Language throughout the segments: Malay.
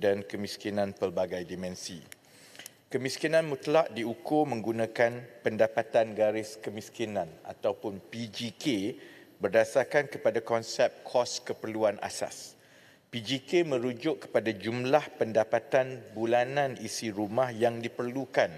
dan kemiskinan pelbagai dimensi. Kemiskinan mutlak diukur menggunakan pendapatan garis kemiskinan ataupun PGK berdasarkan kepada konsep kos keperluan asas. PGK merujuk kepada jumlah pendapatan bulanan isi rumah yang diperlukan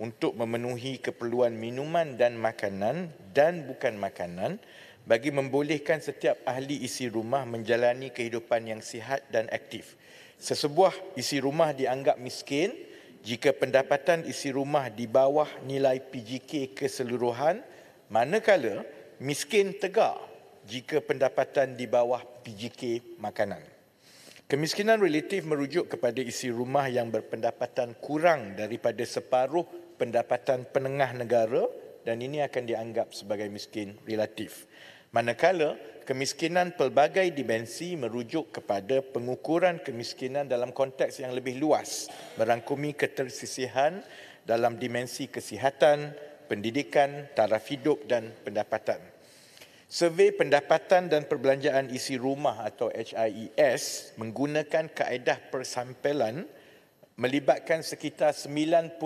untuk memenuhi keperluan minuman dan makanan dan bukan makanan bagi membolehkan setiap ahli isi rumah menjalani kehidupan yang sihat dan aktif. Sesebuah isi rumah dianggap miskin jika pendapatan isi rumah di bawah nilai PGK keseluruhan manakala miskin tegak jika pendapatan di bawah PGK makanan. Kemiskinan relatif merujuk kepada isi rumah yang berpendapatan kurang daripada separuh pendapatan penengah negara dan ini akan dianggap sebagai miskin relatif. Manakala kemiskinan pelbagai dimensi merujuk kepada pengukuran kemiskinan dalam konteks yang lebih luas merangkumi ketersisihan dalam dimensi kesihatan, pendidikan, taraf hidup dan pendapatan. Survey pendapatan dan perbelanjaan isi rumah atau HIES menggunakan kaedah persampelan melibatkan sekitar 90,000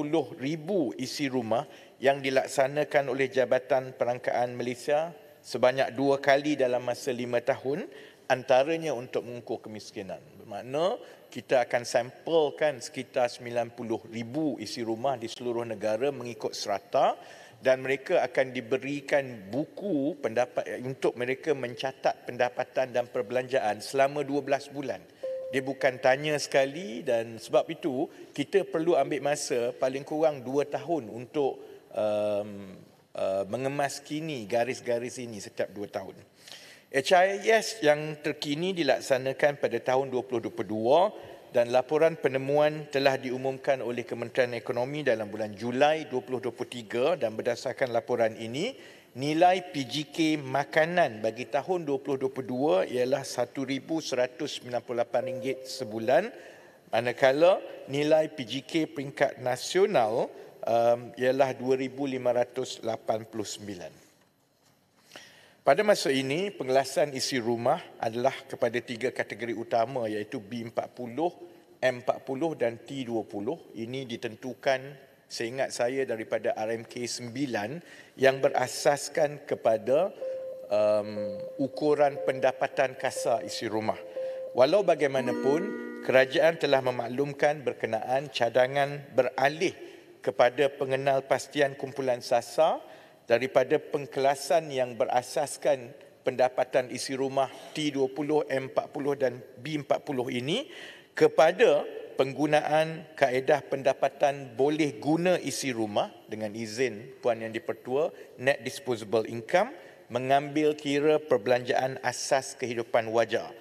isi rumah yang dilaksanakan oleh Jabatan Perangkaan Malaysia sebanyak dua kali dalam masa lima tahun antaranya untuk mengukur kemiskinan. Bermakna kita akan sampelkan sekitar 90 ribu isi rumah di seluruh negara mengikut serata dan mereka akan diberikan buku pendapat eh, untuk mereka mencatat pendapatan dan perbelanjaan selama 12 bulan. Dia bukan tanya sekali dan sebab itu kita perlu ambil masa paling kurang 2 tahun untuk um, Uh, Mengemas kini garis-garis ini setiap dua tahun. HIS yang terkini dilaksanakan pada tahun 2022 dan laporan penemuan telah diumumkan oleh Kementerian Ekonomi dalam bulan Julai 2023 dan berdasarkan laporan ini, nilai PGK makanan bagi tahun 2022 ialah RM1,198 sebulan manakala nilai PGK peringkat nasional um, ialah 2589. Pada masa ini, pengelasan isi rumah adalah kepada tiga kategori utama iaitu B40, M40 dan T20. Ini ditentukan seingat saya daripada RMK 9 yang berasaskan kepada um, ukuran pendapatan kasar isi rumah. Walau bagaimanapun, kerajaan telah memaklumkan berkenaan cadangan beralih kepada pengenal pastian kumpulan sasa daripada pengkelasan yang berasaskan pendapatan isi rumah T20, M40 dan B40 ini kepada penggunaan kaedah pendapatan boleh guna isi rumah dengan izin Puan Yang Dipertua, net disposable income, mengambil kira perbelanjaan asas kehidupan wajar.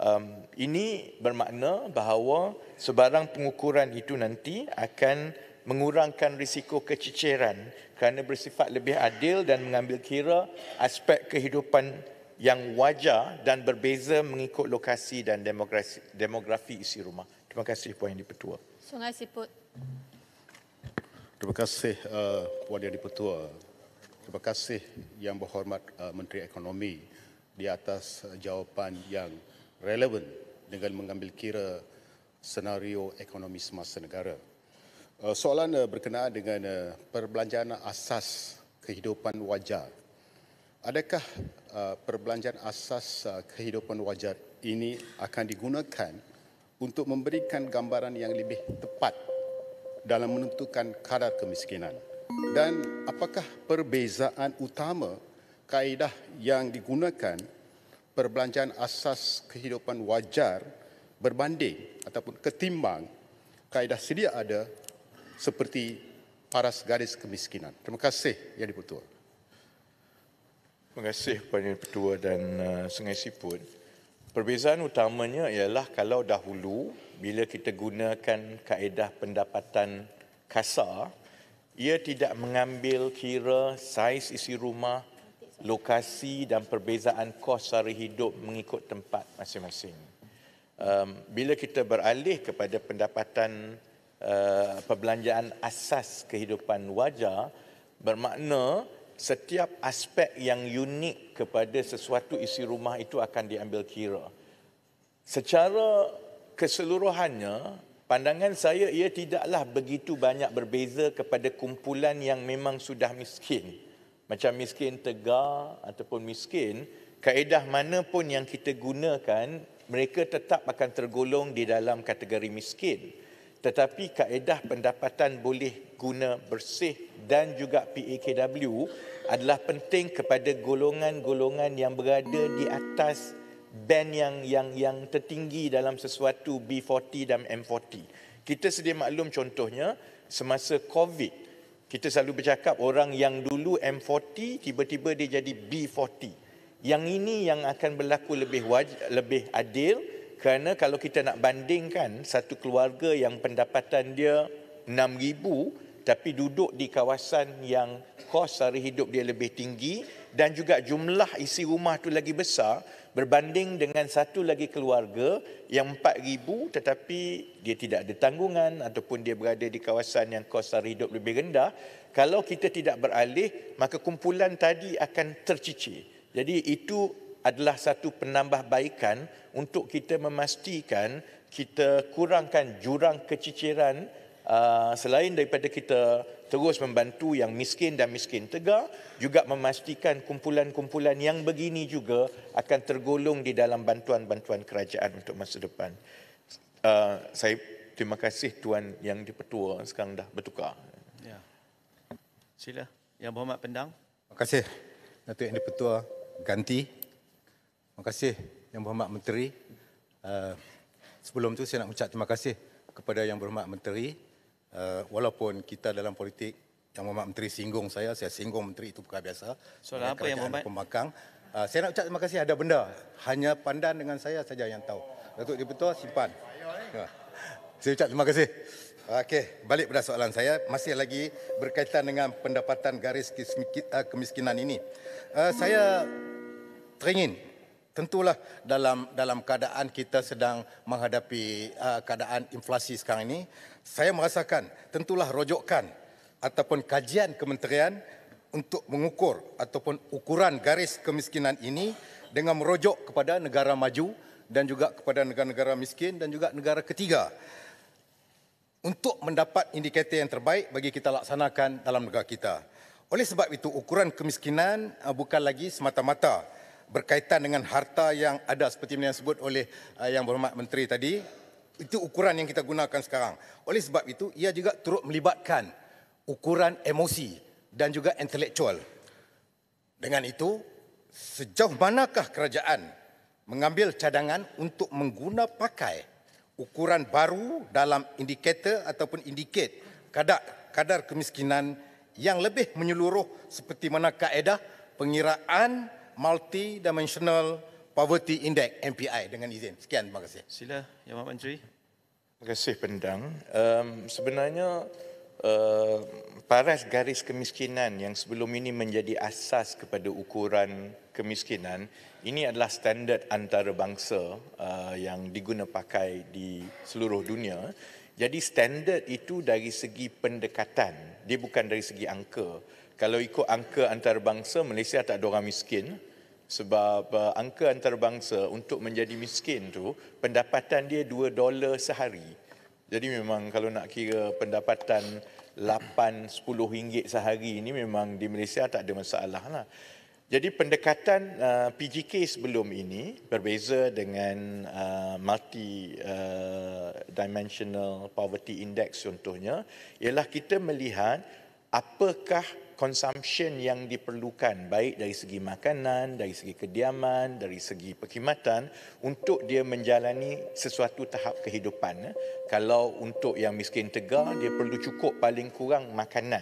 Um, ini bermakna bahawa sebarang pengukuran itu nanti akan mengurangkan risiko keciciran kerana bersifat lebih adil dan mengambil kira aspek kehidupan yang wajar dan berbeza mengikut lokasi dan demografi, demografi isi rumah. Terima kasih Puan Yang Dipertua. Sungai Siput. Terima kasih uh, Puan Yang Dipertua. Terima kasih Yang Berhormat uh, Menteri Ekonomi di atas uh, jawapan yang relevan dengan mengambil kira senario ekonomi semasa negara. Eh, soalan eh, berkenaan dengan eh, perbelanjaan asas kehidupan wajar. Adakah perbelanjaan asas kehidupan wajar ini akan digunakan untuk memberikan gambaran yang lebih tepat dalam menentukan kadar kemiskinan? Dan apakah perbezaan utama kaedah yang digunakan perbelanjaan asas kehidupan wajar berbanding ataupun ketimbang kaedah sedia ada seperti paras garis kemiskinan. Terima kasih Yang Dipertua. Terima kasih Puan Yang Dipertua dan uh, Sungai Siput. Perbezaan utamanya ialah kalau dahulu bila kita gunakan kaedah pendapatan kasar, ia tidak mengambil kira saiz isi rumah, lokasi dan perbezaan kos sehari hidup mengikut tempat masing-masing. Um, bila kita beralih kepada pendapatan Eh, perbelanjaan asas kehidupan wajar bermakna setiap aspek yang unik kepada sesuatu isi rumah itu akan diambil kira. Secara keseluruhannya, pandangan saya ia tidaklah begitu banyak berbeza kepada kumpulan yang memang sudah miskin. Macam miskin tegar ataupun miskin, kaedah mana pun yang kita gunakan, mereka tetap akan tergolong di dalam kategori miskin. Tetapi kaedah pendapatan boleh guna bersih dan juga PAKW adalah penting kepada golongan-golongan yang berada di atas band yang yang yang tertinggi dalam sesuatu B40 dan M40. Kita sedia maklum contohnya semasa COVID kita selalu bercakap orang yang dulu M40 tiba-tiba dia jadi B40. Yang ini yang akan berlaku lebih waj- lebih adil kerana kalau kita nak bandingkan satu keluarga yang pendapatan dia RM6,000 tapi duduk di kawasan yang kos hari hidup dia lebih tinggi dan juga jumlah isi rumah tu lagi besar berbanding dengan satu lagi keluarga yang RM4,000 tetapi dia tidak ada tanggungan ataupun dia berada di kawasan yang kos hari hidup lebih rendah. Kalau kita tidak beralih, maka kumpulan tadi akan tercicir. Jadi itu adalah satu penambahbaikan untuk kita memastikan kita kurangkan jurang keciciran uh, selain daripada kita terus membantu yang miskin dan miskin tegar juga memastikan kumpulan-kumpulan yang begini juga akan tergolong di dalam bantuan-bantuan kerajaan untuk masa depan. Uh, saya terima kasih tuan yang dipertua sekarang dah bertukar. Ya. Sila Yang Berhormat Pendang. Terima kasih Datuk Yang Dipertua ganti Terima kasih Yang Berhormat Menteri. Eh, sebelum tu saya nak ucap terima kasih kepada Yang Berhormat Menteri. Eh, walaupun kita dalam politik, Yang Berhormat Menteri singgung saya, saya singgung Menteri itu bukan biasa. Soal apa Yang Berhormat? Pembangkang. Eh, saya nak ucap terima kasih ada benda. Hanya pandan dengan saya saja yang tahu. Datuk Dipertua simpan. Ya. saya ucap terima kasih. Okey, balik pada soalan saya masih lagi berkaitan dengan pendapatan garis kemiskinan ini. saya teringin tentulah dalam dalam keadaan kita sedang menghadapi uh, keadaan inflasi sekarang ini saya merasakan tentulah rojokan ataupun kajian kementerian untuk mengukur ataupun ukuran garis kemiskinan ini dengan merujuk kepada negara maju dan juga kepada negara-negara miskin dan juga negara ketiga untuk mendapat indikator yang terbaik bagi kita laksanakan dalam negara kita. Oleh sebab itu ukuran kemiskinan uh, bukan lagi semata-mata berkaitan dengan harta yang ada seperti yang disebut oleh uh, yang berhormat menteri tadi itu ukuran yang kita gunakan sekarang oleh sebab itu ia juga turut melibatkan ukuran emosi dan juga intelektual dengan itu sejauh manakah kerajaan mengambil cadangan untuk mengguna pakai ukuran baru dalam indikator ataupun indiket kadar kadar kemiskinan yang lebih menyeluruh seperti mana kaedah pengiraan Multi-dimensional Poverty Index MPI dengan izin. Sekian, terima kasih. Sila, Yang Amat Menteri. Terima kasih, Pendang. Um, sebenarnya, uh, paras garis kemiskinan yang sebelum ini menjadi asas kepada ukuran kemiskinan, ini adalah standard antarabangsa uh, yang pakai di seluruh dunia. Jadi standard itu dari segi pendekatan, dia bukan dari segi angka. Kalau ikut angka antarabangsa, Malaysia tak ada orang miskin, sebab uh, angka antarabangsa untuk menjadi miskin tu pendapatan dia 2 dolar sehari. Jadi memang kalau nak kira pendapatan 8 10 ringgit sehari ini memang di Malaysia tak ada masalah lah. Jadi pendekatan uh, PGK sebelum ini berbeza dengan uh, multi uh, dimensional poverty index contohnya ialah kita melihat apakah consumption yang diperlukan baik dari segi makanan, dari segi kediaman, dari segi perkhidmatan untuk dia menjalani sesuatu tahap kehidupan. Eh. Kalau untuk yang miskin tegar, dia perlu cukup paling kurang makanan.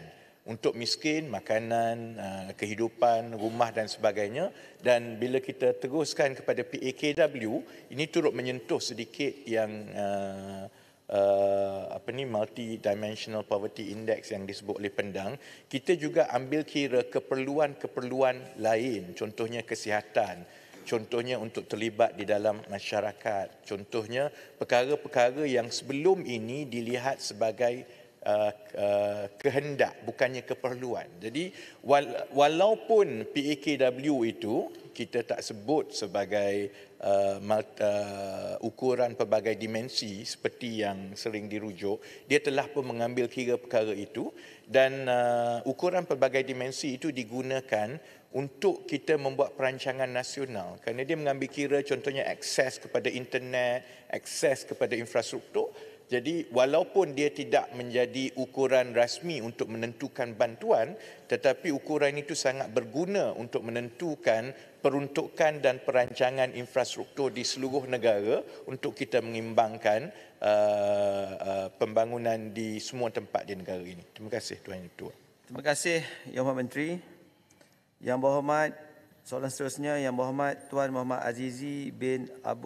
Untuk miskin, makanan, eh, kehidupan, rumah dan sebagainya. Dan bila kita teruskan kepada PAKW, ini turut menyentuh sedikit yang uh, uh, apa ni multi-dimensional poverty index yang disebut oleh pendang kita juga ambil kira keperluan-keperluan lain contohnya kesihatan contohnya untuk terlibat di dalam masyarakat contohnya perkara-perkara yang sebelum ini dilihat sebagai Uh, uh, kehendak bukannya keperluan. Jadi wala- walaupun PAKW itu kita tak sebut sebagai uh, ukuran pelbagai dimensi seperti yang sering dirujuk, dia telah pun mengambil kira perkara itu dan uh, ukuran pelbagai dimensi itu digunakan untuk kita membuat perancangan nasional kerana dia mengambil kira contohnya akses kepada internet, akses kepada infrastruktur jadi walaupun dia tidak menjadi ukuran rasmi untuk menentukan bantuan, tetapi ukuran itu sangat berguna untuk menentukan peruntukan dan perancangan infrastruktur di seluruh negara untuk kita mengimbangkan uh, uh, pembangunan di semua tempat di negara ini. Terima kasih Tuan Yang Ketua. Terima kasih Yang Berhormat Menteri. Yang Berhormat, soalan seterusnya Yang Berhormat Tuan Muhammad Azizi bin Abu